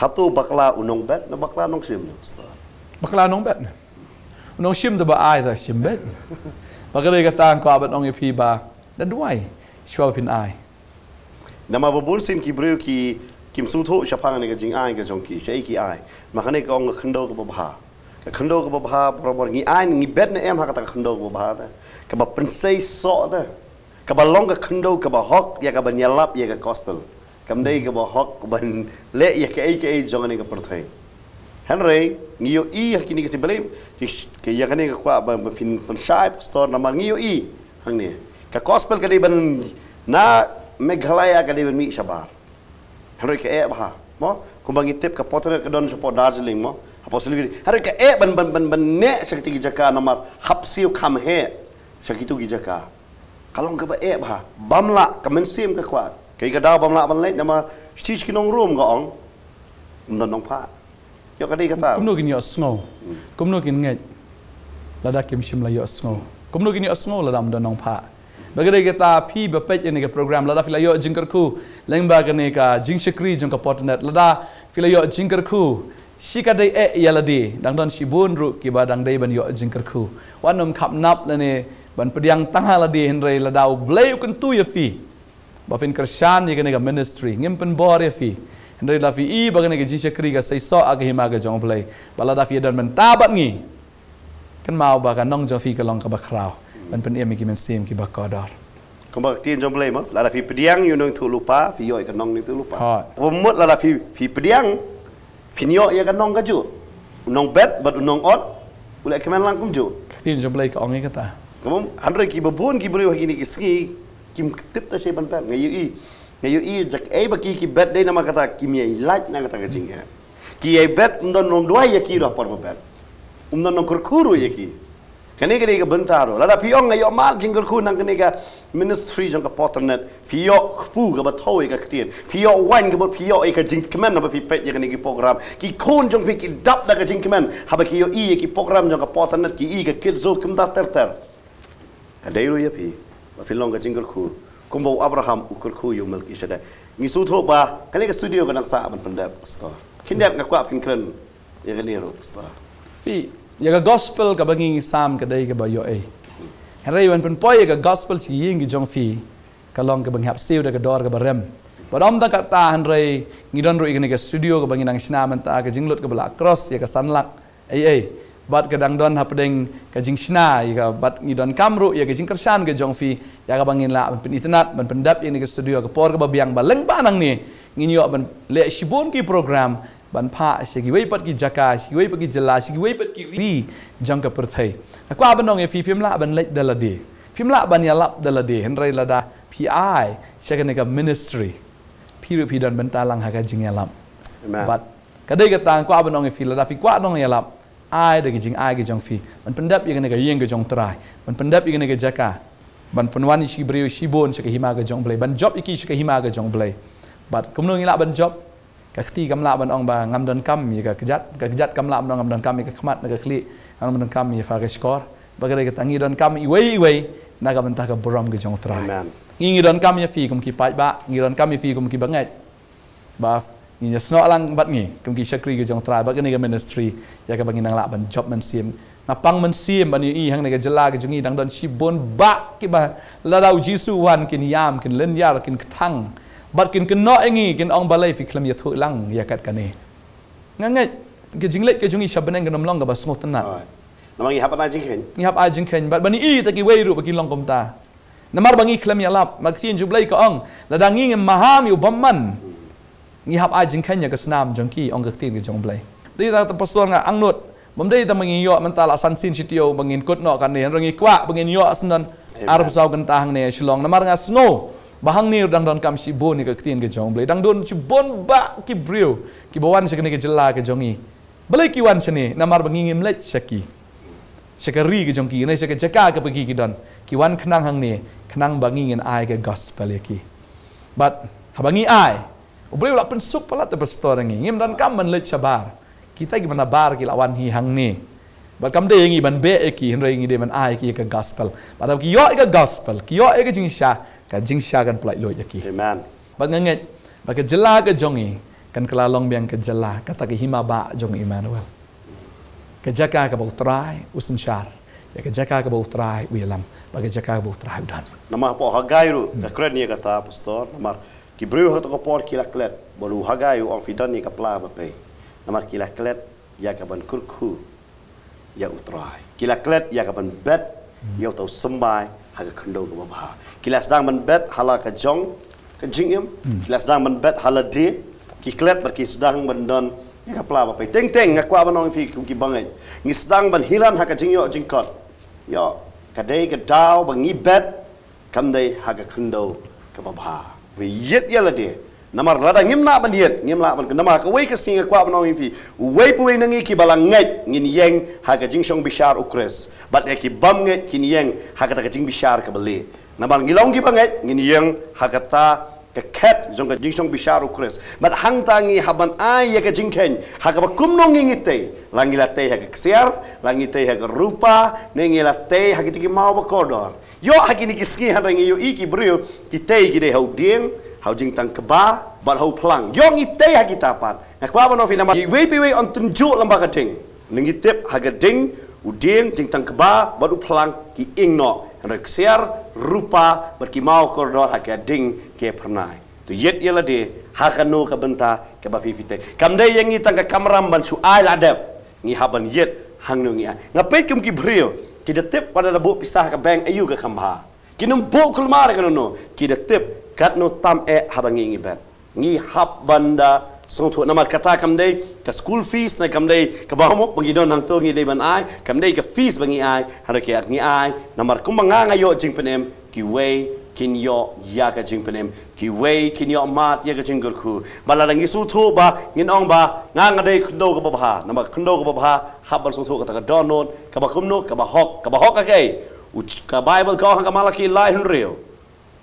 hatu bakla unong bet na bakla nong sim ne sta bakla nong bet ne unong sim de ba ai da sim bet ba de ga tan ko abet ong pi ba dan duai shwa pin ai nama ba sim ki breu ki kim su tho shapang ne ga jing ai ga jong ki shei ki ai ma khane ka ong khando ko ba ba kendog ba ba por mor ni ai ngi bet ne em ha ka kendog ba ba ta ka ba prinsei so ta ka ba long ka kendog ka ba hok ya ke ba nyalap ya ke gospel kam dei ka ba hok ba le ya ke ai ka ai jong ne ka per henry ngi yo i ha kini ka si bale ti ka ya ka ne ka kwa ba pin pon pastor na mar yo i hang ni. ka gospel ka dei ban na meghalaya ka dei ban mi sabar. henry ke e ba mo kumbangi tip ka potre ka don shapo dazling mo apa sahaja ni. Hari ke eh ben ben ben ben ne sakit gigi jaga nomor hapsi u kamhe sakit gigi jaga. Kalau engkau ba eh bah bamla kemensim ke kuat. Kau ikut dah bamla bamla nama cik kini nong rum kau ang mendon nong pa. Yo kau kata. Kau nong kini asngau. Kau nong kini ngai. Lada kemsim lah yo asngau. Kau nong kini asngau lada mendon nong pa. Bagai kita pi bapet ini ke program lada filaya jengkerku lembaga ini ke jengsekri jengkapotnet lada filaya jingkerku si kadai e yaladi dang don si bun ru ki badang dai ban yo jing ker khu wan nap la ne ban pediang tang la di hen rei la dau blei kun tu ye fi ba fin ker shan ga ministry ngem pen bor ye fi hen rei la fi i ba ga jin she kri ga sai so aga hima ga jong blei ba la da fi dan men ta ngi ken mau ba ga nong jo fi ka long ka ba krau ban pen ye ki men sim ki ba ka dar ko ba tin jong blei ma la la fi pediang yu nong tu lupa fi yo ka nong ni tu lupa ha mo la la fi fi pediang Finiok yang kan nong kaju. Nong bet bet nong on. Ulai kemen langkum ju. Tin jo blai ka ongi kata. Kamu andre ki bebun ki bulu hakini ki ski. Kim tip ta sheban pet ngayu i. Ngayu i jak ai baki ki bet dei nama kata kim ye light na kata kajing ya. Ki ai bet nong dua ya ki ro por mo bet. Ndon nong kurkuru ya ki. ကနေကလေးကဘန်တာရောလာဖီယောငါယောမာဂျင်ဂယ်ခုနံကနေက ministry ဂျန်ကပေါတနက်ဖီယောခပူကဘထောဝေကခတိယဖီယောဝိုင်းကဘဖီယောအေကဂျင်ကမန်နဘဖီပက်ယကနေကပိုဂရမ်ကီခွန်ဂျုံဖီကီဒပ်ဒကဂျင်ကမန်ဟဘကီယောအီယကီပိုဂရမ်ဂျန်ကပေါတနက်ကီအီကကစ်ဇိုကမ်ဒါတာတာကလေးရိုယဖီမဖီလောင်ကဂျင်ဂယ်ခုကွန်ဘောအဗရာဟမ်ဥကခုယုံမလ်ကီရှဒဲမီဆူထောပါကနေကစတူဒီယိုကနက်ဆာအမန်ပန်ဒပ်စတောခင်ဒက်ငကွာဖင်ခရန်ယကနေရောစတောဖီ ya ga gospel ka bangi sam ka dai ka ba yo ei rei wan pen poi ga gospel si ying ki jong fi ka long ka bangi hap siu da ka dor ka ba ba dom da ka ta han rei ngi don ru igni studio ka bangi nang sina man ta ka jinglot ka bla cross ya ka sanlak ei ei bat ke dang don hap deng ka jing sina ya ka bat ngi don kamru ya ka jing kersan ka jong fi ya ka bangi la pen internet ban pendap ini ka studio ka por ka ba biang ba leng ba nang ni ngi nyok ban le shibon ki program bản pha sẽ ghi vay bất kỳ jaka sẽ ghi vay bất kỳ jela sẽ ghi vay bất kỳ ri trong cái phần thầy qua bên đông phi phim lạ bên lệch đờ là đi phim lạ bên nhà lạp ai sẽ cái ministry phi rồi phi đơn bên ta lăng hạ cái chính nhà lạp bắt cái đây cái tang qua bên đông phi e là đa phi qua đông nhà ya lạp ai được cái chính ai cái trong phi mình phân đáp cái này cái yên trai mình phân đáp cái jaka bản phân ishi brio ishi bon sẽ cái hima cái trong play bản job ishi cái hima cái trong play bắt cũng nói là job กักตีกำลับันองบางงำดอนคำมีกักจัดกักจัดกำลับันองงำดอนคำมีกักขมัดกักคลีกำลับันองคำมีฟากิสกอร์บักเรกตังอีดอนคำอีเวอีเวนักบันทักบรมกิจงตรายอีดอนคำมีฟีกุมกีปัจบะอีดอนคำมีฟีกุมกีบังเอ็ดบาฟอีนี่สโนอลังบัดงี้กุมกีชักรีกิจงตรายบักเรกมินิสทรียากับังอีนังลับันจบมันเสียมนับพังมันเสียมบันยี่หังในกัจลากิจงีดังดอนชิบบนบะกิบะลาดาวจิสุวันกินยามกินเล่นยากินทั้งบัดกินกินน้อยงี้กินองบาลัยฟิคลมยาทุลังยากัดกันเองงั้นไงกินจิงเล็กกินจุงอีฉับเป็นงกินน้ำลองกับสงบตั้งนานน้ำมันยิ่งฮับอายจิงเข็นยิ่งฮับอายจิงเข็นบัดบันนี้อีตะกี้เวรุบกินลองกลมตาน้ำมันบางอีคลมยาลับมาที่จุบเลยก็องแล้วดังงี้งมหามอยู่บัมมันยิ่งฮับอายจิงเข็นอยากสนามจังกี้องกับทีมกินจงเลยดีแต่ตะปศวงอ่ะอังนุดบัมได้ตะมังยิ่งยอมันตาละสันสินชิตโยบังยิ่งกดเนาะกันเนี่ยรังยิ่งกว่าบังยิ่งยอสนันอารับเจ้ากันตาหังเนี่ยฉลองน้ำมันงาสโน่ Bahang ni dang dan kam sibo ni ke ketin ke jong bleh. Dang don sibon ba ki brio. Ki bawan sekene ke jela ke jongi. Bleh ki wan sene namar bengingim lec seki. Sekeri ke jongki ne seke jeka ke pergi ki don. Ki wan kenang hang ni, kenang bengingin ai ke gospel ye ki. But habangi ai. Ubri ulak pen sup pala te pastor ngi. Ngim dan kami men sabar. Kita gimana bar ki lawan hi hang ni. Bat kam de ngi ban be e ki hendre ngi de men ai ki ke gospel. Padahal ki yo e ke gospel, ki yo e ke jing kan jingsha kan pelai loh yaki. Amen. Bangangit, bagai jelah ke jongi, kan kelalong biang ke jela, kata ke hima ba jong Emmanuel. Kejaka ke bau terai, usun syar. Ya kejaka ke bau terai, wilam. bagai jaka ke bau terai, udan. Nama apa hagai lu, hmm. kakren ni kata, pastor, nama kibriu hatu ke por kilak klet, bolu hagai u fidan ni ke pelah bapai. Nama kilak klet, ya kaban kurku, ya utrai. Kilak klet, ya kaban bet, hmm. ya utau sembai, hage khando ko ba ha kilas dang man bet hala ka Kila sedang jing halah hmm. kilas dang man sedang mendon. Ia ki apa? teng teng ngak kwa ba nong fi ku ki bangai ngi sdang ban hilan ha yo jing kot yo ka dei ka dau ba ngi bet kam dei hage khando ka ba ha vi yit namar lada ngim na ban hiet ngim la ban namar ka wei ka sing ka kwap nong fi wei pu wei nangi ki balang ngai ngin yeng ha ka jing shong bishar ukres bat ya ki bam ngai kin yeng ha ka ta ka jing bishar ka bale namar ngilong ki bang ngai ngin yeng ha ka ta ka ket jong ka jing shong ha bishar ukres bat hang ta ngi ha ban ai ya ka jing ken ha ka ba kum nong ngi ngi tei langi la tei ha ka ksiar langi tei ha ka rupa ngi la tei ha ki ha ha ti ki mau ba kodor Yo hakini kisngi hanrengi yo iki brio kitei kidei hau dieng hau jing tang keba bal hau pelang yong ite ha kita pat na kwa ba no fina i we pi we on tun ju lamba ka ting ning itep ha ga u ding jing tang keba bal u pelang ki ing no reksiar rupa berki mau kor dor ha ka ke pernah tu yet ye la de ha ka no ka benta ke ba fi kam de yang ite tang ka kamram ban su ai la dep ha ban yet hang no ngi a ngape kum ki brio ki de tep pada labu pisah ke bank ayu ka kamha kinum bokul mar ka no no ki de kat no tam e habang ngi ben ngi hab banda song thu namar kata kam dei ka school fees na kam dei ka ba mo pungi don nang to ngi leban ai kam dei ka fees bangi ai har ke ngi ai namar kum nga nga yo jing penem ki way kin yo ya ka jing penem ki way kin yo mat ya ka jing gur khu bala lang isu thu ba ngin ong ba nga nga dei khndo ka ba ba ha, namar khndo ka ba ba ha, hab bal song thu ka ta download ka ba kum no ka ba hok ka ba hok ka ke uch ka bible ka ka malaki lai hun rio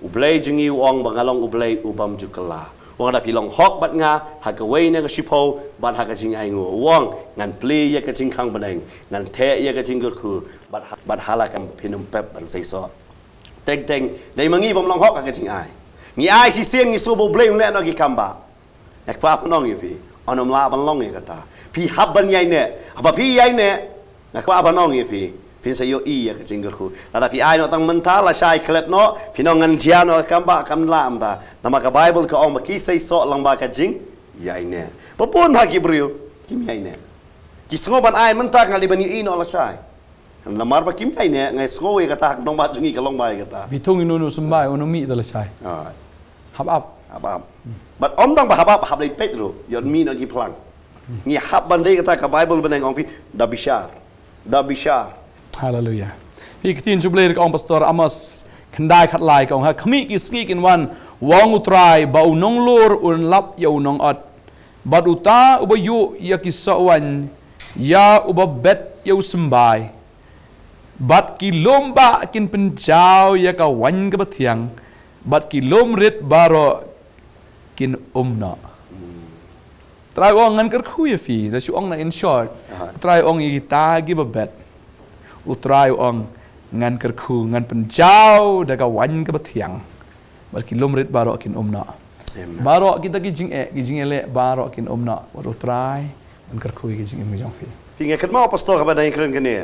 อุเบยจึงยู่องบังกลองอุเบยอุบัมจุกลาวังดาฟิลองฮอกบัดงาฮักเวนักชิพบัดฮักจิงไองัววังงันปลียักจิงคังบันเองงันเทยักจิงกุคูบัดบัดฮาลากันพินุมเป็บบันเซซอเต็งเต็งในมังงี้บังลองฮอกฮักจิงไงงี้ไอซิเซียนงี้ซูบอุเบยงเล่นนกิคัมบะเอกฟ้าพน้องยู่พี่อนุมลาบันลองเอกตาพี่ฮับบันยัยเนี่ยฮับพี่ยัยเนี่ยเอกฟ้าพน้องยู่พีฟินเสยอีกจริงก็คือแล้วฟีไอโนตั้งมันทาลาชายเคล็ดเนาะฟินองันจียโนกำบากำลามตานามากับไบเบิลก็องมาคิสเซโซลังบากจริงยัยเนี่ยปปุ่นฮากิบริวกิมยัยเนี่ยกิสโงบันไอมันทากลิบันยูอีโนลาชายนามารบกิมยัยเนี่ยไงสโงเอกตาลองบาจุงีกับลองบายกตาบิทุงอินุนุสมบายอนุมีตลาชายฮับอับฮับอับบัดอมตั้งบาฮับอับฮับเลยเป็ดรู้ยอนมีนอกิพลังงี้ฮับบันได้กตากับไบเบิลบันเององฟีดับบิชาร์ดับบิชาร์ Hallelujah. อีกทีนจุบเลดกองปัสตอร์อามัสคันได้ขัดลายกองฮะขมิกิสกีกินวันวองอุตรายบ่าวนงลูรอุนลับเยาวนงอดบัดอุตาอุบายุยากิสวันยาอุบะเบ็ดเยาวสมบายบัดกิลมบะกินเป็นเจ้ายากะวันกับเทียงบัดกิลมฤทธิ์บารอกินอุมนะตรายองงันกระคุยฟีนะชูองนะอินชอร์ตรายองอีกตากิบะเบ็ดอุตรายองงานกระคูงานเป็นเจ้าเด็กวันกระเทียงบารกินลมริดบารอกินอมนาบารอกินตะกิจิงเอกิจิงเอเลบารอกินอมนาวัดอุตรายมันกระคูกิจิงเอมิจังฟีพิงเอขึ้นมาอพสตอกับดังเครื่องกันเนี่ย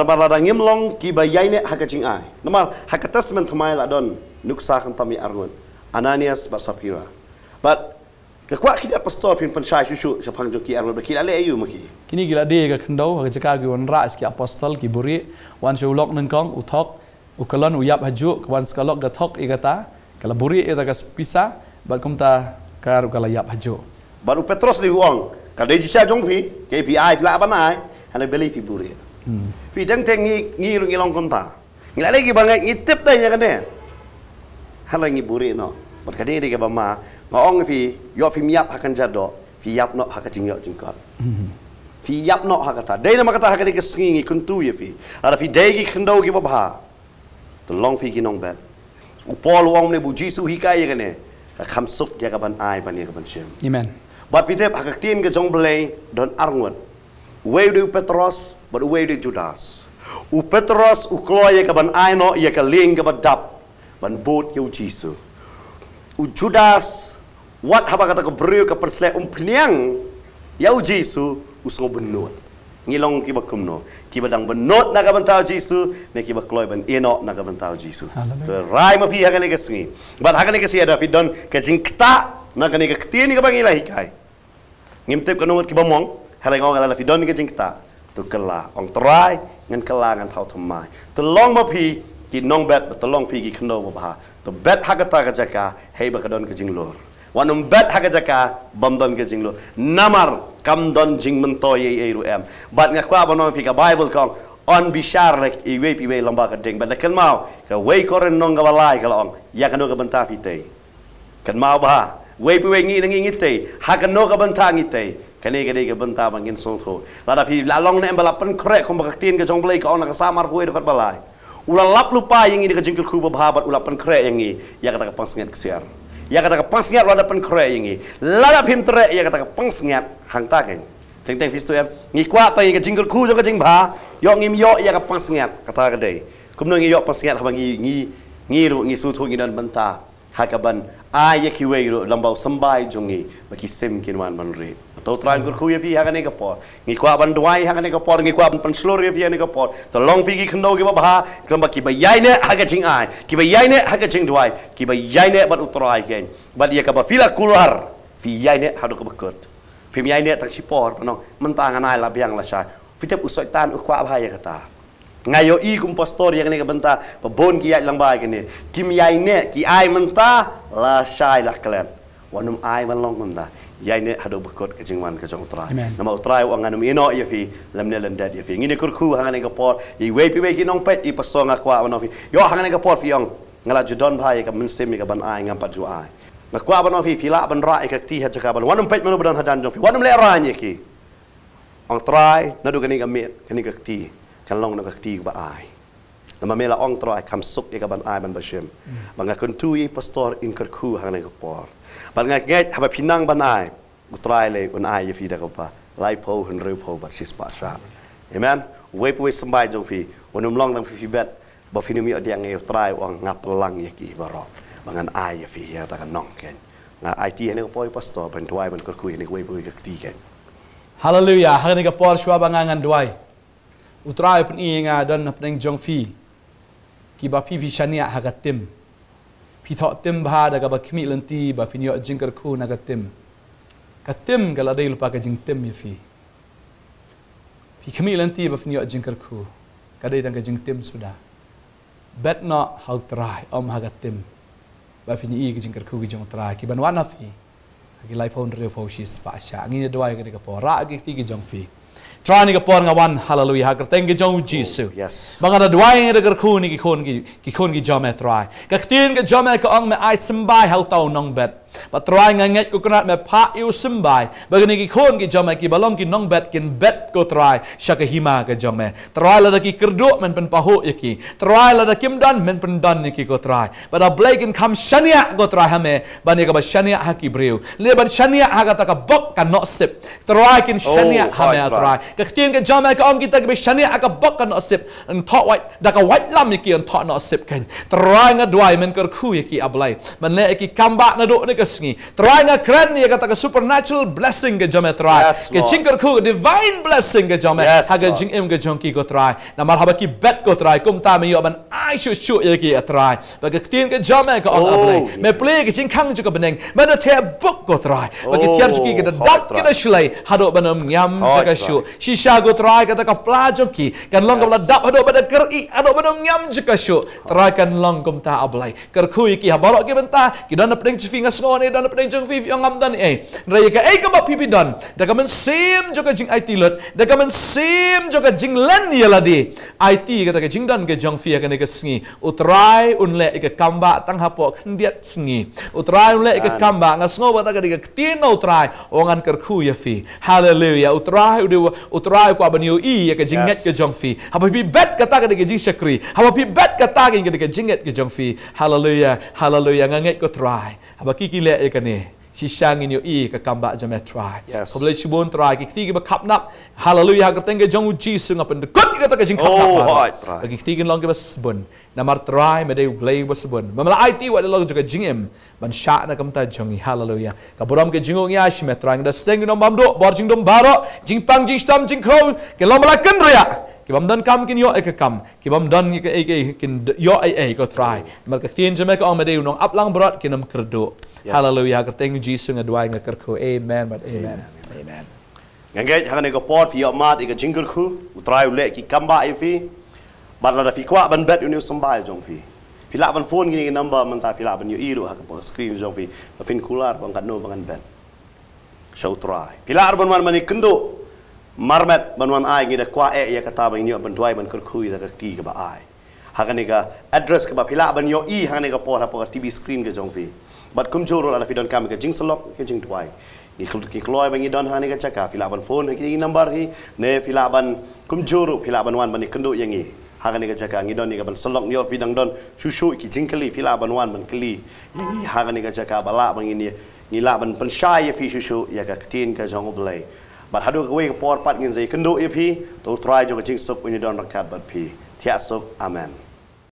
ลาบารลาดังยิมลองกีบายายเนฮักจิงไอนมาฮักเทสเมนทมาลาดอนนุกซาคันตมีอารุนอนาเนียสบาสปิราบัด ke kwa khida pastor pin pan shai shushu sha phang joki ar bakil ale ayu maki kini gila de ga khando ha chaka gi on ras ki apostol ki buri wan shu lok nang kong uthok ukalon u yap haju wan skalok ga thok e gata kala buri e da ga spisa bal kumta kar kala yap haju bal petros li uang ka de jisa jong KPI, ke pi ai la beli fi buri fi hmm. dang teng ngi ngi ru ngi long ngi lagi bangai ngi tip dai ya kan ne halangi buri no berkadiri ke bama ngong e fi yo fi miap hakan jado fi yap no hakat jing yo jing kor fi yap no hakata dei na makata hakat ke singi kuntu ye fi ara fi dei gi khndo gi ba to long fi gi nong ba u paul wong ne bu Jesus hikai kai ye ka kham suk ya ka ban ai ban ye ka shem amen but fi te hakak tim ge jong blei don arngwan we do petros but we do judas u petros u klo ye ka ban ai no ye ka ling ban dap ban bot ye u jisu u judas Wat apa kata ke beri ke perselai um peniang. Yau jisu usung benut. Ngilong kiba kumno. Kiba dang benut nak kaban tahu jisu. Ne kiba kloi ben eno nak kaban tahu jisu. Tu rai mapi hakan ikas ni. Bat hakan ikas ya David don. Kacing kita nak kan ikas ketia ni kabang ilahi Ngintip Ngimtip kanungut kiba mong. Helai ngong ala David don ni kacing kita. Tu kela. Ong terai ngan kela ngan tau temai. Tu long mapi. Ki nong bet betulong pi ki kendo bapak. Tu bet hakata kajaka. Hei bakadon kacing lor wanum bet haga jaka bamdon ke jinglo namar kamdon jingmen to ye eru em bat nga kwa bono fika bible kong on bishar lek i we pi we lamba ka ding bat kan mau ka we koren nong ga balai ka long ya kan ga banta fite kan mau ba we pi we ngi ngi ngi te ha kan no ga banta ngi te kan ega de ga banta ba ngin song tho la da pi la long ne mbala pen kre kom ba tin ga jong blai ka ona ka samar ku do ka balai ulap lupa yang ini ke jengkel kubu ulapan kre yang ini yang kata kepang sengat kesiar. Ia katakan pengsengat luar depan kerai yang ini. Lada pintere ia katakan pengsengat hang tak ini. Teng-teng fis tu ya. Ngi kuat tu ikat jingkul ku jangka bah. Yok ngim yok ia katakan pengsengat. Kata kedai. Kemudian ngi yok pengsengat habang ngi ngi ngi ru ngi sutu ngi dan bentah. Hakaban ayak hiwe ru lambau sembai jungi. Maki sim kinuan manurit. Tau terang gurku ye fi haga ni kapor. Ngi kwa dua duai haga ni kapor, ngi kwa ban penslur ye fi ni kapor. To long fi gi khno ki kita ba, kramba yai ne agak ha ching ai, ki yai ne agak ha cing dua, ki ba yai ne ban utro ai gen. Ba dia ka fila kular, fi ne hado ka ba kert. yai ne tak por, no mentang anai la biang la chai. Fi tep usoi tan u ya kata. Ngayo i kum pastor yang ni ka benta, ba bon ki yai lang ba gen yai ne ki ai menta la chai la klen. Wanum ai ban long menta yai ini hado bekot ke jingwan ke jong utrai nama utrai wang anum ino ye ya fi lamne landat ye ya fi ngine kurku hangane ke por i we pi we ki nong pet i pasong nga kwa wanofi yo hangane ke por fi yong ngala judon bhai ke munsim mi ke ban ai ngam pat ju ai nga kwa wanofi fi la ban ra ke ti ha jaka ban wanum pet menu ban hajan jong fi wanum le ra ki ong trai nadu kani ke mit kani ke ti kan long na ke ti ba ai na mamela ong tro ai kam suk ikaban ban ai ban bashim banga kun tu ye pastor in kerku hang nai kapor banga get haba pinang ban ai utrai le un ai ye fida kapa lai po hun ru po bat sis pa sha amen we po we sambai jong fi un um long lang fi bet ba finu mi odiang ye utrai ong ngap lang ye ki baro bangan ai ye ya ta kan nong ken na ai ti ne po pastor ban tuai ban kerku ni we po ye ti ken Hallelujah. Hari ni kapal shwa bangangan duai. Utrai pun iya dan pening jong fee ki ba phi phi shani a hagat tim phi tho tim bha da ga ba khmi lan ti ba phi nyo jing khu na ga tim ka tim ga la dei lu pa ka jing tim ye ya phi phi khmi lan ti ba phi nyo jing khu ka dei dang ga jing tim su bet no how try om hagat tim ba phi ni i ga jing kar khu ga jong try ki ban wa na phi ki lai phone re phau spa sha ngi ne ga ga po ra ga ti ga jong phi Try ni kapor nga one hallelujah hakar thank you John Jesus. Oh, yes. Maga na dwai ni kar khuni ki khun ki ki khun ki jamet try. Ka tin ka jamet ka ang me ai sembai hal tau nong bet ba trai ngai ngai ko kana me pha yu sim bai ni ki khon ki jome ki balong ki nong bet kin bet ko trai sha ka hima ka jome trai la da ki kerdu men pen paho ye trai la kim dan men pen dan ni ko trai ba da kam shania ko trai ha me ba ni ka ba shania ha ki breu le shania ha ga ta ka bok ka no sip trai kin oh, shania ha me trai ka khtien ka jome ka om ki ta ki shania ha ka bok ka no sip an tho wai da lam ye ki an tho no sip ken trai nga dwai men ker khu ye ablai ba ne ki kam ba kesengi. Terai nga kren supernatural blessing ke jome terai. ke jingkar ku divine blessing ke jome. Yes, jing im ke jongki ku terai. Na marhaba ki bet ku terai. Kum ta mi yuk ban ai shu shu ya ki ya e terai. Baga ketin ke jome ke on oh. ablay. Me play ke jing kang juga beneng. Mana te buk ku terai. Baga tiar juki oh, ke dap ke da shulay. Hado banam ngam jaga shu. Shisha ku terai kata ke pelajom ki. Kan long kebala dap hado bada keri. Hado banam nyam jaga shu. Terai kan long kum ta ablay. Kerkui ki ha barok ki bentah. Kidana pening cifi ngasno Panginoon ay dalap na yung yang eh, yung eh, dan eh, Nray ka, ay ka ba pipidon? Daga man same joga jing ay tilot. Daga man same joga jing len yala di. Ay kata ka jing dan ke jang fiya ka nika sngi. Utray unle ika kamba tang hapo kandiyat sngi. Utray unle ika kamba nga sngo ba taga dika ktina utray o ngan kerkuya fi. Hallelujah. Utray udiwa, utray kwa banyo i e ya ka jingat ka jang fi. Hapa pi bet kata ka dika jing syakri. Hapa pi bet kata ka dika jingat ka jang fi. Hallelujah. Hallelujah. Nga ngay ko try. Hapa kiki ีเล่ยกันเนชิชางินยูอีกับกัมบะจะมาทรายขบเลยชิบุนทรายกิกที่กับขับนักฮาเลลูยากระเตงกับจงอุจิสุงอปันดกุดกับตะกจิงขับนักโอ้ยทรายกิกที่กินลองกับสบุนนามาทรายไม่ได้เพลงกับสบุนมาละไอตีว่าเดลองจะกับจิงเอ็มบันชาณกัมตาจงอีฮาเลลูยากับบรมกับจิงองยาชิมาทรายกับสเตงกับนอมบัมโดบอร์จิงดอมบาร์โรจิงปังจิงสตัมจิงโครกับลองมาละกันเรีย ki bam dan kam kin yo ek kam ki bam dan ki ek kin yo ai ai ko try mal ka tin jame ko amade e unong aplang brot kin am kerdo yes. hallelujah ka teng jisu nga e dwai nga kerko amen but amen amen, amen. ngange hanga e ko por fi amat ik jingur ku utrai le ki kamba ai fi bar la fi kwa ban bet unu sambai jong fi fi la ban phone gini number man ta fi la ban yo iru ha ko screen jong fi fin kular bang kan no bangan bet show try pilar ban man mani kendo marmet ban wan ai ngida kwa e ya kata ban yo ban dwai ban kur khui da ka ki ka ba ai ha ka ni ka address ka ba phila ban yo i ha ni ka po ra po tv screen ka jong vi but kum jo rol ala fi don ka ka jing solok ka jing dwai ni khul ki kloi ban i don ha ni ka chaka phila ban phone ki number hi ne phila ban kum jo ro phila ban wan ban kendo yang i ha ka ni ka chaka ngi don ni ka ban solok yo fi dang don shu shu ki jing kali phila ban wan ban kali ni ha ka ni ka chaka ba la ban ni ni la ban pan shai fi shu shu ya ka tin ka jong blai บัดฮัดูกเวกปอร์ปัดเงินสีคันดูอีพีตัวทรายจงกระจิงสุกวินิดอนรักขาดบัดพีเทียสุกอเมน